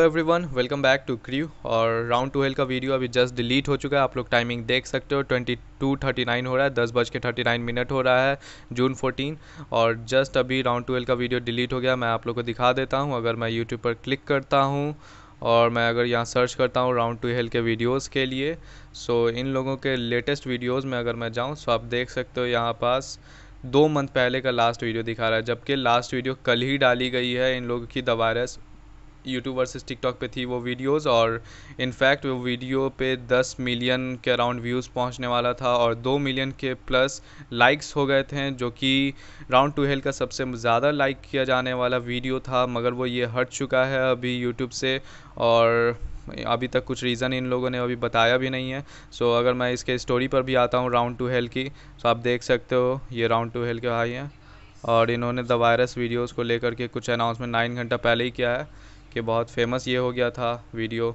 every everyone welcome back to crew और round two hell का video अभी just delete हो चुका है आप लोग टाइमिंग देख सकते हो ट्वेंटी टू थर्टी नाइन हो रहा है दस बज के थर्टी नाइन मिनट हो रहा है जून फोर्टीन और जस्ट अभी राउंड टू का वीडियो डिलीट हो गया मैं आप लोग को दिखा देता हूँ अगर मैं यूट्यूब पर क्लिक करता हूँ और मैं अगर यहाँ सर्च करता हूँ राउंड टू हेल के वीडियोज़ के लिए सो इन लोगों के लेटेस्ट वीडियोज़ में अगर मैं जाऊँ सो आप देख सकते हो यहाँ पास दो मंथ पहले का लास्ट वीडियो दिखा रहा है जबकि लास्ट वीडियो कल ही डाली गई है इन लोगों की वायरस यूट्यूब वर्सेज टिकटॉक पे थी वो वीडियोस और इनफैक्ट वो वीडियो पे 10 मिलियन के अराउंड व्यूज़ पहुंचने वाला था और 2 मिलियन के प्लस लाइक्स हो गए थे जो कि राउंड टू हेल का सबसे ज़्यादा लाइक किया जाने वाला वीडियो था मगर वो ये हट चुका है अभी यूट्यूब से और अभी तक कुछ रीज़न इन लोगों ने अभी बताया भी नहीं है सो so, अगर मैं इसके स्टोरी पर भी आता हूँ राउंड टू हेल की तो so, आप देख सकते हो ये राउंड टू हेल के भाई हैं और इन्होंने द वायरस वीडियोज़ को लेकर के कुछ अनाउंसमेंट नाइन घंटा पहले ही किया है कि बहुत फेमस ये हो गया था वीडियो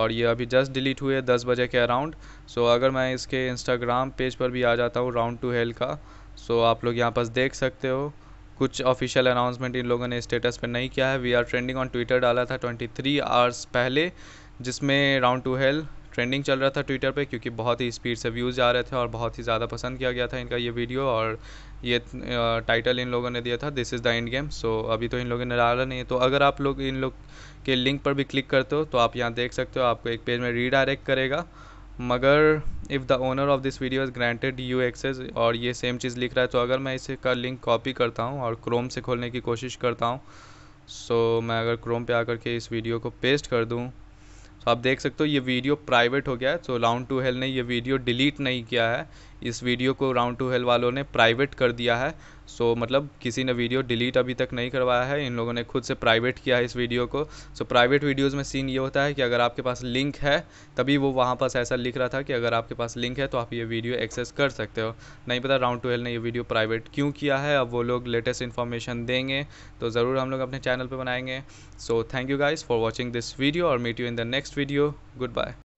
और ये अभी जस्ट डिलीट हुए दस बजे के अराउंड सो अगर मैं इसके इंस्टाग्राम पेज पर भी आ जाता हूँ राउंड टू हेल का सो आप लोग यहाँ पर देख सकते हो कुछ ऑफिशियल अनाउंसमेंट इन लोगों ने स्टेटस पे नहीं किया है we are trending on Twitter डाला था 23 आवर्स पहले जिसमें राउंड टू हेल ट्रेंडिंग चल रहा था ट्विटर पे क्योंकि बहुत ही स्पीड से व्यूज़ आ रहे थे और बहुत ही ज़्यादा पसंद किया गया था इनका ये वीडियो और ये टाइटल इन लोगों ने दिया था this is the end game so अभी तो इन लोगों ने डाला नहीं है तो अगर आप लोग इन लोग के लिंक पर भी क्लिक करते हो तो आप यहाँ देख सकते हो आपको एक पेज में रीडायरेक्ट करेगा मगर if the owner of this video is granted you access और ये सेम चीज़ लिख रहा है तो अगर मैं इसे का लिंक कॉपी करता हूँ और क्रोम से खोलने की कोशिश करता हूँ सो so, मैं अगर क्रोम पे आकर के इस वीडियो को पेस्ट कर दूँ सो आप देख सकते हो ये वीडियो प्राइवेट हो गया है सो लाउन टू हेल ने ये वीडियो डिलीट नहीं किया है इस वीडियो को राउंड टू हेल वालों ने प्राइवेट कर दिया है सो so, मतलब किसी ने वीडियो डिलीट अभी तक नहीं करवाया है इन लोगों ने खुद से प्राइवेट किया है इस वीडियो को सो प्राइवेट वीडियोज़ में सीन ये होता है कि अगर आपके पास लिंक है तभी वो वहाँ पास ऐसा लिख रहा था कि अगर आपके पास लिंक है तो आप ये वीडियो एक्सेस कर सकते हो नहीं पता राउंड ट्वेल्व ने ये वीडियो प्राइवेट क्यों किया है अब वो लोग लेटेस्ट इन्फॉर्मेशन देंगे तो ज़रूर हम लोग अपने चैनल पर बनाएंगे so thank you guys for watching this video और meet you in the next video good bye